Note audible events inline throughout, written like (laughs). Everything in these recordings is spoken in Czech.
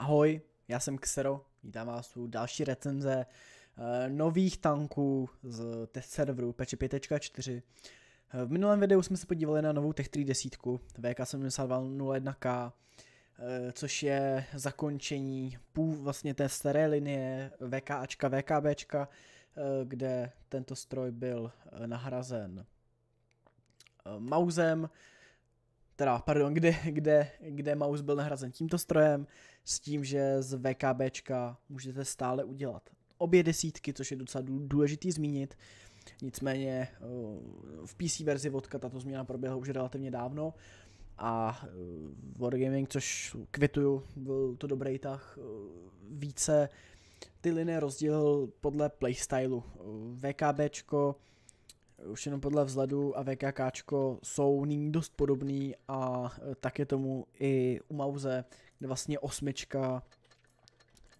Ahoj, já jsem Xero, vítám vás u další recenze eh, nových tanků z test serveru Peče 5.4. Eh, v minulém videu jsme se podívali na novou Tech 3 10 VK7201K, což je zakončení půl vlastně té staré linie VKAčka, VKBčka, eh, kde tento stroj byl nahrazen mausem teda pardon, kde, kde, kde mouse byl nahrazen tímto strojem, s tím, že z VKBčka můžete stále udělat obě desítky, což je docela důležitý zmínit. Nicméně eh, v PC verzi vodka tato změna proběhla už relativně dávno a eh, Wargaming, což kvituju, byl to dobrý tah, eh, více ty linie rozdělil podle playstylu. VKBčko už jenom podle vzhledu a VKK jsou nyní dost podobný a eh, tak je tomu i u Mauze, kde vlastně osmička,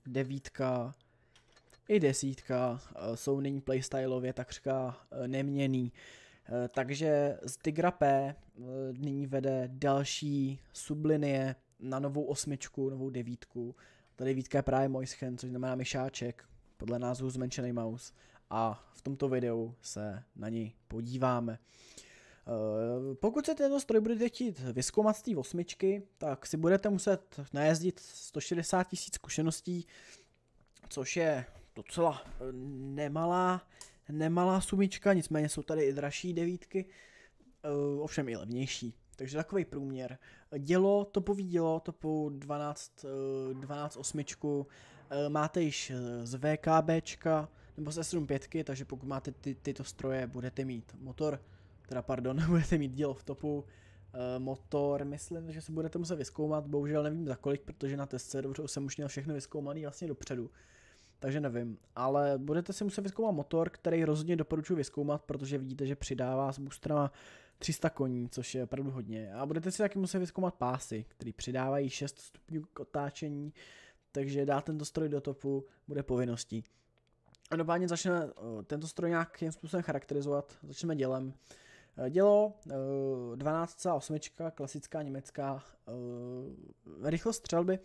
devítka i desítka eh, jsou nyní playstyleově takřka eh, neměný. Takže z Tigra P nyní vede další sublinie na novou osmičku, novou devítku. Ta devítka je právě Moishen, což znamená myšáček, podle názvu zmenšený mouse a v tomto videu se na ní podíváme. Eh, pokud se tento stroj budete chtít vyzkoumat z té osmičky, tak si budete muset najezdit 160 000 zkušeností, což je docela eh, nemalá, nemalá sumička, nicméně jsou tady i dražší devítky, eh, ovšem i levnější. Takže takový průměr. Dělo, topový dělo, topu 12, 12 osmičku, máte již z VKBčka, nebo se 7 75 takže pokud máte ty, tyto stroje, budete mít motor, teda pardon, (laughs) budete mít dílo v topu, e, motor, myslím, že se budete muset vyzkoumat, bohužel nevím za kolik, protože na test serveru jsem už měl všechno vyzkoumaný vlastně dopředu, takže nevím, ale budete si muset vyzkoumat motor, který rozhodně doporučuji vyzkoumat, protože vidíte, že přidává s boostrama 300 koní, což je opravdu hodně. A budete si taky muset vyzkoumat pásy, které přidávají 6 stupňů k otáčení, takže dát tento stroj do topu bude povinností. Každopádně začneme eh, tento stroj nějakým způsobem charakterizovat. Začneme dělem. Eh, dělo 12,8, eh, klasická německá, rychlost střelby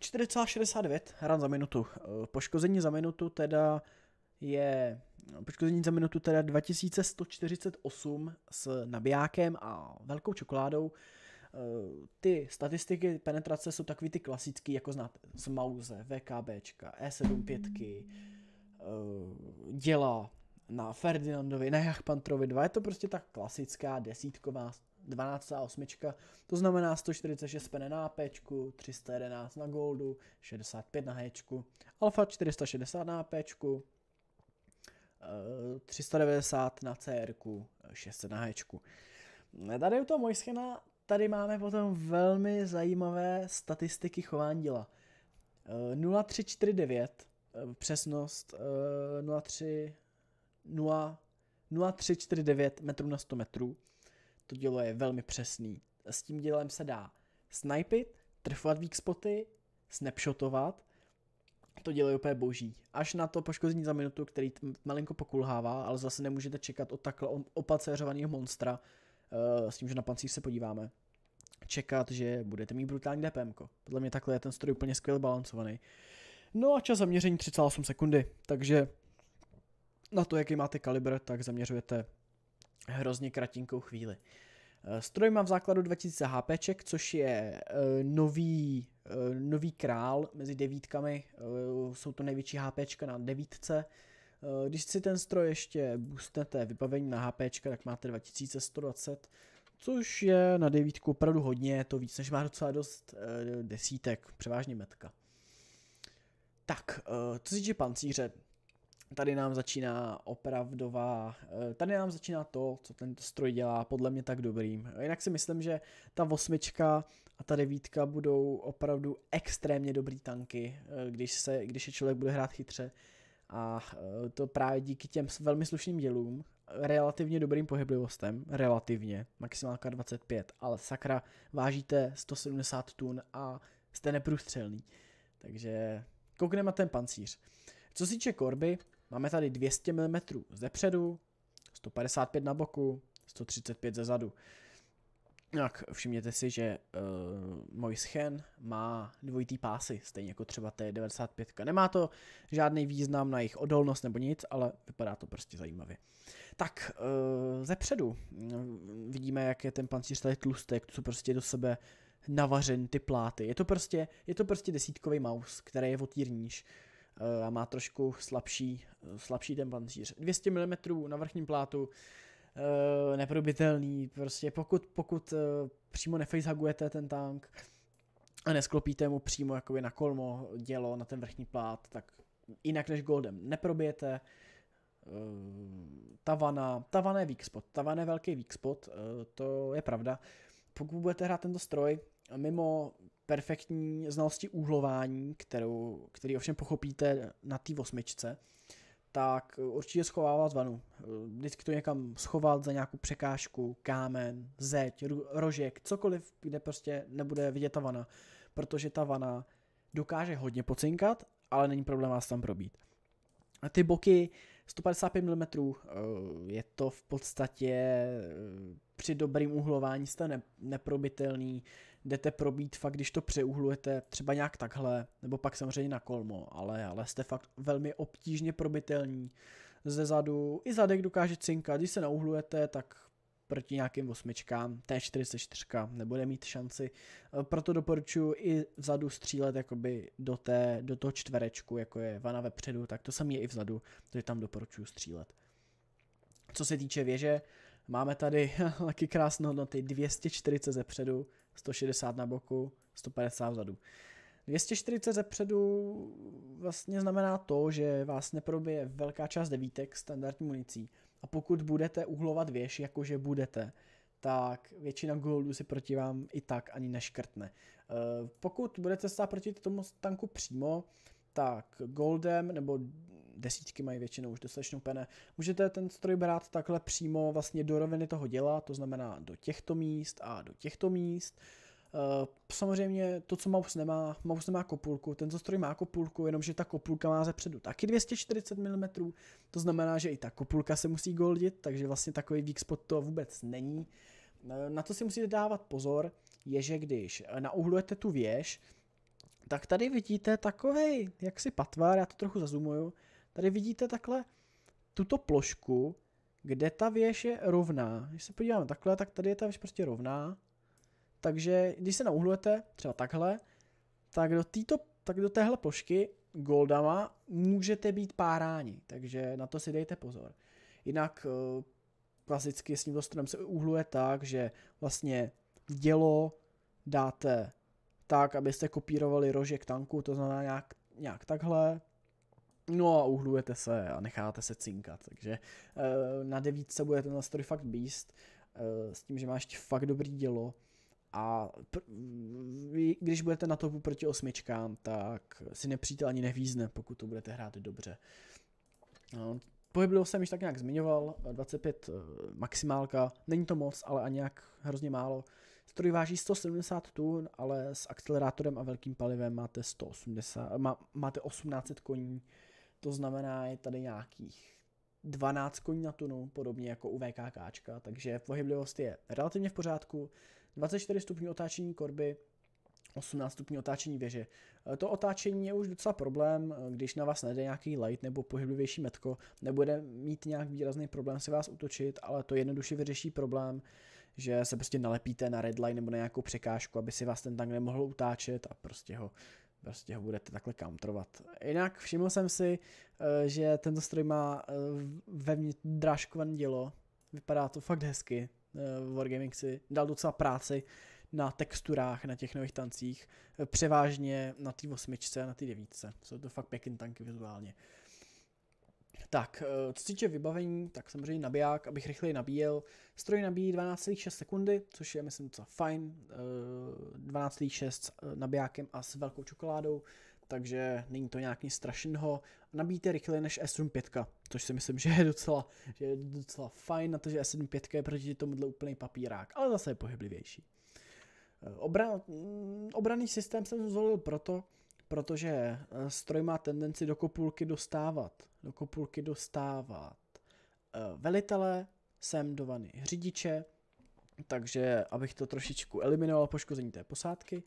4,69 ran za minutu. Poškození za minutu teda je poškození za minutu teda 2148 s nabijákem a velkou čokoládou. Ty statistiky penetrace jsou takový ty klasický, jako znáte, z Mauze, VKBčka, E75, Eh, dělá na Ferdinandovi, na Jachpantrovi 2. Je to prostě ta klasická desítková 12,8, To znamená 146 pene na AP, 311 na Goldu, 65 na H, Alfa 460 na AP, 390 eh, na CR, 600 na H. Tady u toho Mojskena tady máme potom velmi zajímavé statistiky chování děla. 0349 eh, Eh, přesnost 0,349 eh, metrů na 100 metrů. To dělo je velmi přesný. S tím dělem se dá snipit, trfovat weak spoty, snapshotovat. To dělo je úplně boží. Až na to poškození za minutu, který malinko pokulhává, ale zase nemůžete čekat od takhle opacéřovaného monstra, eh, s tím, že na pancích se podíváme, čekat, že budete mít brutální DPM. Podle mě takhle je ten stroj úplně skvěle balancovaný. No a čas zaměření 3,8 sekundy, takže na to, jaký máte kalibr, tak zaměřujete hrozně kratinkou chvíli. Eh, stroj má v základu 2000 HP, což je eh, nový, eh, nový král mezi devítkami, jsou to největší HP na devítce. Když si ten stroj ještě boostnete vybavení na HP, tak máte 2120, což je na devítku opravdu hodně, je to víc, než má docela dost desítek, převážně metka. Tak, eh, co se týče pancíře, tady nám začíná opravdová, eh, tady nám začíná to, co ten stroj dělá, podle mě tak dobrým. Jinak si myslím, že ta osmička a ta devítka budou opravdu extrémně dobrý tanky, eh, když, se, když je člověk bude hrát chytře. A to právě díky těm velmi slušným dělům, relativně dobrým pohyblivostem, relativně, maximálka 25, ale sakra, vážíte 170 tun a jste neprůstřelný. Takže Koukneme na ten pancíř. Co se týče korby, máme tady 200 mm ze předu, 155 na boku, 135 ze zadu. Tak všimněte si, že uh, eh, můj schen má dvojitý pásy, stejně jako třeba T95. Nemá to žádný význam na jejich odolnost nebo nic, ale vypadá to prostě zajímavě. Tak uh, eh, zepředu mm, vidíme, jak je ten pancíř tady tlustý, jak to prostě do sebe navařen ty pláty. Je to prostě, je to prostě desítkový mouse, který je otýrníž eh, a má trošku slabší, eh, slabší ten pancíř. 200 mm na vrchním plátu, eh, neprobitelný, prostě pokud, pokud přímo nefacehugujete ten tank a nesklopíte mu přímo jakoby na kolmo dělo, na ten vrchní plát, tak jinak než goldem neprobijete, Tavana, Tavana je weak spot, Tavana je velký weak spot, to je pravda, pokud budete hrát tento stroj, mimo perfektní znalosti úhlování, kterou, který ovšem pochopíte na té osmičce, tak určitě schovávat vanu. Vždycky to někam schovat za nějakou překážku, kámen, zeď, rožek, cokoliv, kde prostě nebude vidět ta vana. Protože ta vana dokáže hodně pocinkat, ale není problém vás tam probít. A ty boky 155 mm, eh, je to v podstatě eh, při dobrým uhlování jste ne, neprobitelný, jdete probít fakt, když to přeuhlujete třeba nějak takhle, nebo pak samozřejmě na kolmo, ale, ale jste fakt velmi obtížně probitelní ze zadu. I zadek dokáže cinkat, když se nauhlujete, tak proti nějakým osmičkám, T44 nebude mít šanci, proto doporučuji i vzadu střílet jakoby do, té, do toho čtverečku, jako je vana vepředu, tak to samé je i vzadu, takže tam doporučuji střílet. Co se týče věže, Máme tady (laughs) taky krásné hodnoty 240 ze předu, 160 na boku, 150 vzadu. 240 ze předu vlastně znamená to, že vás neprobije velká část devítek standardní municí. A pokud budete uhlovat věž, jakože budete, tak většina goldů si proti vám i tak ani neškrtne. Eh, pokud budete stát proti tomu tanku přímo, tak goldem nebo desítky mají většinou už dostatečnou pene. Můžete ten stroj brát takhle přímo vlastně do roviny toho děla, to znamená do těchto míst a do těchto míst. Eh, samozřejmě to, co mouse nemá, mouse nemá kopulku, tento stroj má kopulku, jenomže ta kopulka má předu taky 240 mm, to znamená, že i ta kopulka se musí goldit, takže vlastně takový weak spot to vůbec není. Eh, na to si musíte dávat pozor, je, že když nauhlujete tu věž, tak tady vidíte takový, jak si patvar, já to trochu zazumuju, Tady vidíte takhle tuto plošku, kde ta věž je rovná. Když se podíváme takhle, tak tady je ta věž prostě rovná. Takže když se nauhlujete, třeba takhle, tak do, týto, tak do téhle plošky goldama můžete být páráni, takže na to si dejte pozor. Jinak eh, klasicky s tímto strojem se uhluje tak, že vlastně dělo dáte tak, abyste kopírovali rožek tanku, to znamená nějak, nějak takhle, No a uhlujete se a necháte se cinkat, takže eh, na devítce bude ten nástroj fakt beast, eh, s tím, že máš fakt dobrý dělo a pr- když budete na topu proti osmičkám, tak si nepřítel ani nevízne, pokud to budete hrát dobře. No, pohyb jsem již tak nějak zmiňoval, 25 eh, maximálka, není to moc, ale ani nějak hrozně málo. Stroj váží 170 tun, ale s akcelerátorem a velkým palivem máte, 180, má, máte 1800 koní, to znamená, je tady nějakých 12 koní na tunu, podobně jako u VKK, takže pohyblivost je relativně v pořádku. 24 stupňů otáčení korby, 18 stupňů otáčení věže. E, to otáčení je už docela problém, e, když na vás nejde nějaký light nebo pohyblivější metko, nebude mít nějak výrazný problém se vás utočit, ale to jednoduše vyřeší problém, že se prostě nalepíte na redline nebo na nějakou překážku, aby si vás ten tank nemohl utáčet a prostě ho prostě ho budete takhle counterovat. Jinak všiml jsem si, eh, že tento stroj má eh, vevnitř drážkované dělo, vypadá to fakt hezky. Eh, Wargaming si dal docela práci na texturách, na těch nových tancích, převážně na té osmičce a na té devítce. Jsou to fakt pěkné tanky vizuálně. Uh, tak, eh, co týče vybavení, tak samozřejmě nabiják, abych rychleji nabíjel. Stroj nabíjí 12,6 sekundy, což je myslím docela fajn, 12,6 eh, eh, nabijákem a s velkou čokoládou, takže není to nějak nic strašného. Nabíjíte rychleji než S75, což si myslím, (laughs) že je docela, že je docela fajn, na to, že S75 je proti tomuhle úplný papírák, ale zase je pohyblivější. Obran, mm, obraný systém jsem zvolil proto, protože eh, stroj má tendenci do kopulky dostávat, do kopulky dostávat eh, velitele, sem do vany řidiče, takže abych to trošičku eliminoval poškození té posádky.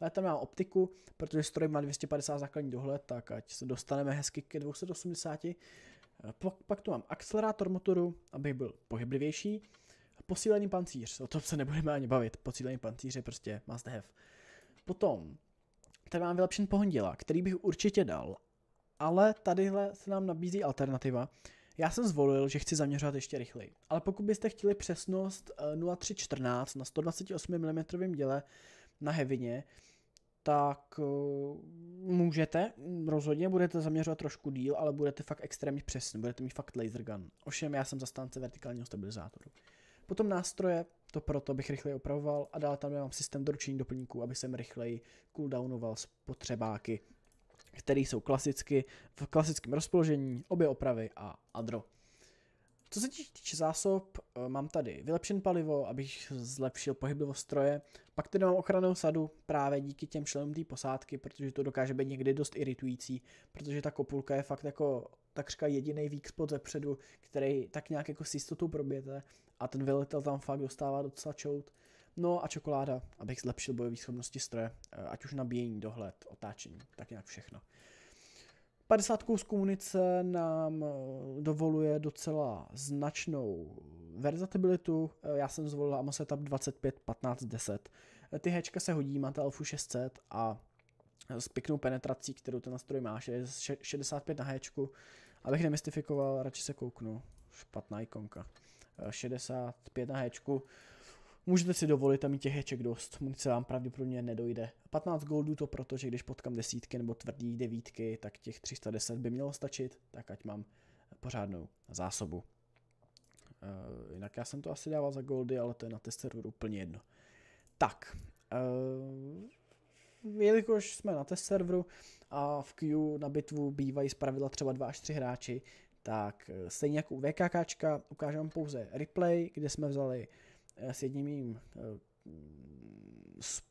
No já tam mám optiku, protože stroj má 250 základní dohled, tak ať se dostaneme hezky ke 280. Eh, pak tu mám akcelerátor motoru, abych byl pohyblivější. Posílený pancíř, o tom se nebudeme ani bavit, posílený pancíř je prostě must have. Potom tady mám vylepšen pohondila, který bych určitě dal, ale tadyhle se nám nabízí alternativa. Já jsem zvolil, že chci zaměřovat ještě rychleji, ale pokud byste chtěli přesnost 0314 eh, na 128 mm děle na hevině, tak eh, můžete, rozhodně budete zaměřovat trošku díl, ale budete fakt extrémně přesný, budete mít fakt laser gun. Ovšem já jsem zastánce vertikálního stabilizátoru. Potom nástroje to proto bych rychleji opravoval a dál tam mám systém doručení doplňků, aby jsem rychleji cooldownoval spotřebáky, které jsou klasicky v klasickém rozpoložení, obě opravy a adro. Co se týče zásob, eh, mám tady vylepšen palivo, abych zlepšil pohyblivost stroje. Pak tady mám ochranou sadu právě díky těm členům té posádky, protože to dokáže být někdy dost iritující, protože ta kopulka je fakt jako takřka jediný weak spot předu, který tak nějak jako s jistotou proběte a ten velitel tam fakt dostává docela čout. No a čokoláda, abych zlepšil bojové schopnosti stroje, eh, ať už nabíjení, dohled, otáčení, tak nějak všechno. 50 z komunice nám eh, dovoluje docela značnou verzatibilitu. Eh, já jsem zvolil AMO setup 25 15 10. Ty hečka se hodí, máte Alfu 600 a s pěknou penetrací, kterou ten nástroj má, 65 na hečku, Abych nemystifikoval, radši se kouknu. Špatná ikonka. 65 eh, na hečku. Můžete si dovolit tam mít těch heček dost, munice vám pravděpodobně nedojde. 15 goldů to proto, že když potkám desítky nebo tvrdý devítky, tak těch 310 by mělo stačit, tak ať mám pořádnou zásobu. Uh, jinak já jsem to asi dával za goldy, ale to je na test úplně jedno. Tak, uh, jelikož jsme na test serveru a v queue na bitvu bývají zpravidla třeba dva až tři hráči, tak eh, stejně jako u VKKčka vám pouze replay, kde jsme vzali eh, s jedním mým eh, s,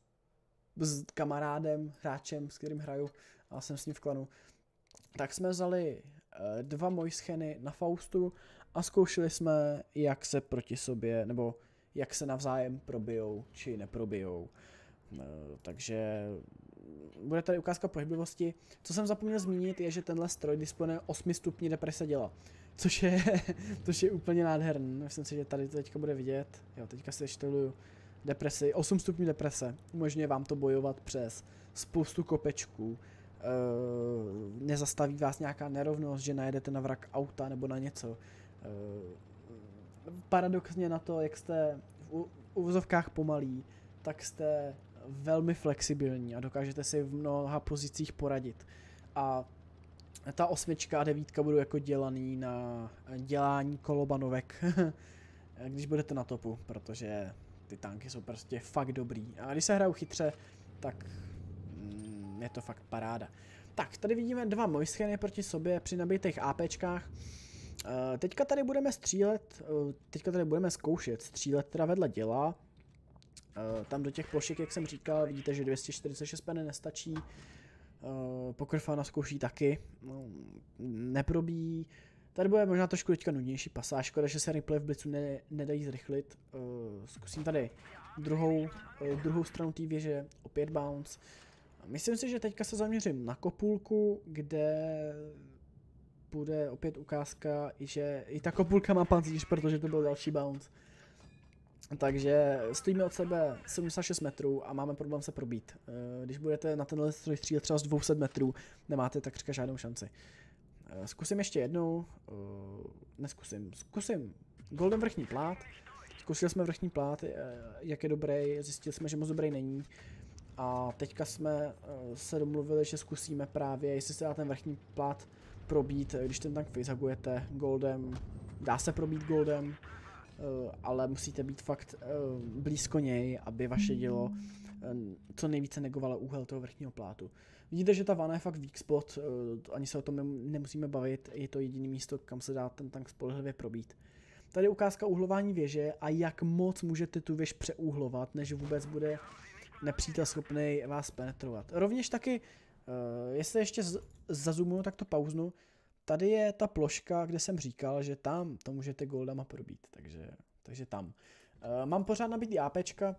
s kamarádem, hráčem, s kterým hraju a jsem s ním v klanu, tak jsme vzali dva mojscheny na Faustu a zkoušeli jsme, jak se proti sobě, nebo jak se navzájem probijou či neprobijou. Eh, takže bude tady ukázka pohyblivosti. Co jsem zapomněl zmínit, je, že tenhle stroj disponuje 8 stupní deprese děla, což je, (laughs) což je úplně nádherný. Myslím si, že tady to teďka bude vidět. Jo, teďka si šteluju depresi, 8 stupní deprese. Umožňuje vám to bojovat přes spoustu kopečků, Uh, nezastaví vás nějaká nerovnost, že najedete na vrak auta nebo na něco. Uh, paradoxně na to, jak jste v uvozovkách pomalí, tak jste velmi flexibilní a dokážete si v mnoha pozicích poradit. A ta osmička a devítka budou jako dělaný na dělání kolobanovek, (laughs) když budete na topu, protože ty tanky jsou prostě fakt dobrý. A když se hrajou chytře, tak mm, je to fakt paráda. Tak, tady vidíme dva mojscheny proti sobě při nabitých APčkách. Eh, teďka tady budeme střílet, eh, teďka tady budeme zkoušet střílet teda vedle děla Eh, tam do těch plošek, jak jsem říkal, vidíte, že 246 pene nestačí. Eh, Pokrfana zkouší taky. No, Neprobí. Tady bude možná trošku teďka nudnější pasáž, škoda, že se replay v blicu ne, nedají zrychlit. Eh, zkusím tady druhou, druhou stranu té věže, opět bounce. Myslím si, že teďka se zaměřím na kopulku, kde bude opět ukázka, že i ta kopulka má pancíř, protože to byl další bounce. Takže stojíme od sebe 76 metrů a máme problém se probít. Eh, když budete na tenhle stroj střílet třeba z 200 metrů, nemáte takřka žádnou šanci. Eh, zkusím ještě jednou, eh, neskusím, zkusím Golden vrchní plát. Zkusili jsme vrchní plát, jak je dobrý, zjistili jsme, že moc dobrý není. A teďka jsme se domluvili, že zkusíme právě, jestli se dá ten vrchní plát probít, když ten tank vyzagujete Goldem. Dá se probít Goldem, Eh, ale musíte být fakt eh, blízko něj, aby vaše dílo eh, co nejvíce negovalo úhel toho vrchního plátu. Vidíte, že ta vana je fakt weak spot, ani se o tom nemusíme bavit, je to jediné místo, kam se dá ten tank spolehlivě probít. Tady je ukázka uhlování věže a jak moc můžete tu věž přeúhlovat, než vůbec bude nepřítel schopný vás penetrovat. Rovněž taky, jestli ještě zazumuju, tak to pauznu, tady je ta ploška, kde jsem říkal, že tam to můžete goldama probít, takže, takže tam. Uh, mám pořád nabitý APčka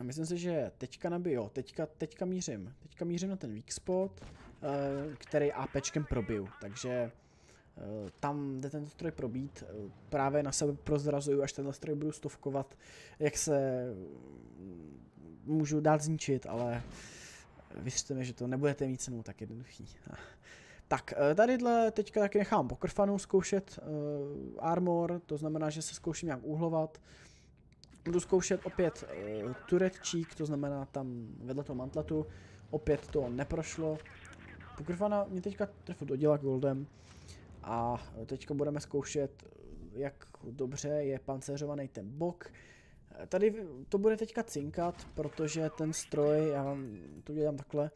a myslím si, že teďka nabiju, teďka, teďka mířím, teďka mířím na ten weak spot, uh, který APčkem probiju, takže eh, tam jde ten stroj probít, právě na sebe prozrazuju, až ten stroj budu stovkovat, jak se mm, můžu dát zničit, ale věřte mi, že to nebudete mít cenu tak jednoduchý. (laughs) Tak, eh, tady teďka taky nechám pokrfanou zkoušet uh, armor, to znamená, že se zkouším nějak uhlovat. Budu zkoušet opět uh, eh, turetčík, to znamená tam vedle toho mantletu. Opět to neprošlo. Pokrfana mě teďka trefu dodělá goldem. A teďka budeme zkoušet, jak dobře je pancéřovaný ten bok. Tady to bude teďka cinkat, protože ten stroj, já vám to dělám takhle,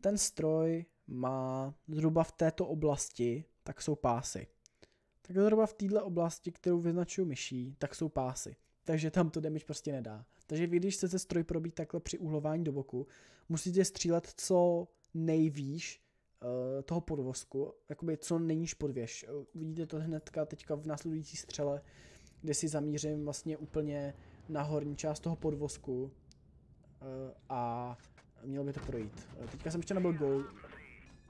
ten stroj má zhruba v této oblasti, tak jsou pásy. Tak zhruba v této oblasti, kterou vyznačuju myší, tak jsou pásy. Takže tam to damage prostě nedá. Takže vy, když chcete stroj probít takhle při uhlování do boku, musíte střílet co nejvýš uh, toho podvozku, jakoby co nejníž podvěž. Eh, Vidíte to hnedka teďka v následující střele, kde si zamířím vlastně úplně na horní část toho podvozku uh, a mělo by to projít. Teďka jsem ještě nebyl gol,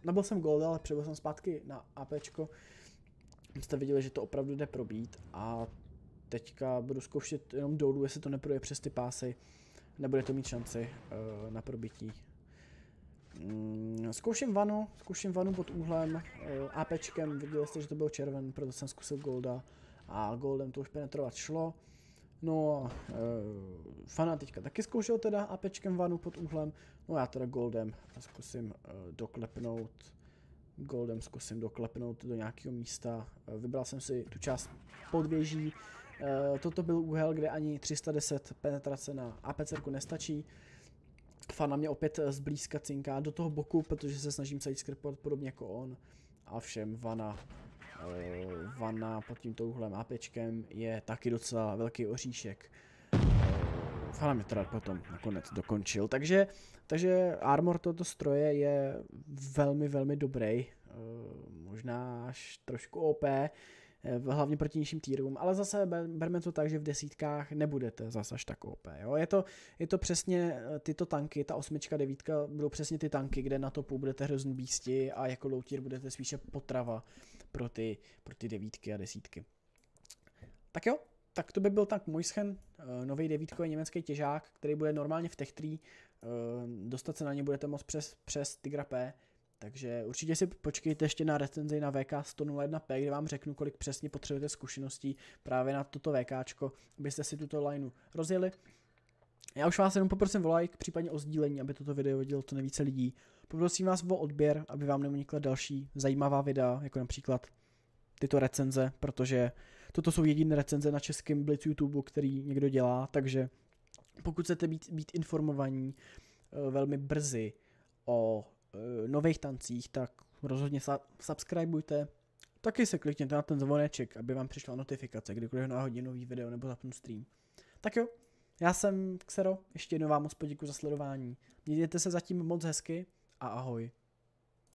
nebyl jsem gold, ale přebyl jsem zpátky na APčko. Jste viděli, že to opravdu jde probít a teďka budu zkoušet jenom dolů, jestli to neprojde přes ty pásy. Nebude to mít šanci uh, na probití. Mm, zkouším vanu, zkouším vanu pod úhlem, uh, eh, APčkem, viděli jste, že to byl červen, proto jsem zkusil golda a goldem to už penetrovat šlo. No, uh, Fana teďka taky zkoušel teda APčkem vanu pod úhlem, no já teda goldem zkusím uh, doklepnout, goldem zkusím doklepnout do nějakého místa, uh, vybral jsem si tu část podvěží, uh, toto byl úhel, kde ani 310 penetrace na APCRku nestačí, Fana mě opět zblízka cinká do toho boku, protože se snažím celý skrpovat podobně jako on a všem Vana vana pod tím touhle mápečkem je taky docela velký oříšek. Eh, Fala mě teda potom nakonec dokončil. Takže, takže armor tohoto stroje je velmi, velmi dobrý. Eh, možná až trošku OP, eh, hlavně proti nižším týrům, ale zase berme to tak, že v desítkách nebudete zase až tak OP. Jo? Je, to, je to přesně tyto tanky, ta osmička, devítka budou přesně ty tanky, kde na topu budete hrozný bísti a jako loutír budete spíše potrava pro ty, pro ty devítky a desítky. Tak jo, tak to by byl tak Moishen, eh, nový devítkový německý těžák, který bude normálně v Tech 3. Eh, dostat se na ně budete moc přes, přes Tigra P. Takže určitě si počkejte ještě na recenzi na VK 101P, kde vám řeknu, kolik přesně potřebujete zkušeností právě na toto VK, abyste si tuto lineu rozjeli. Já už vás jenom poprosím o like, případně o sdílení, aby toto video vidělo to nejvíce lidí. Poprosím vás o odběr, aby vám neunikla další zajímavá videa, jako například tyto recenze, protože toto jsou jediné recenze na českém Blitz YouTube, který někdo dělá, takže pokud chcete být, být informovaní eh, velmi brzy o eh, nových tancích, tak rozhodně subscribeujte. Taky se klikněte na ten zvoneček, aby vám přišla notifikace, kdykoliv náhodně nový video nebo zapnu stream. Tak jo, já jsem Xero, ještě jednou vám moc poděkuji za sledování. Mějte se zatím moc hezky a ahoj.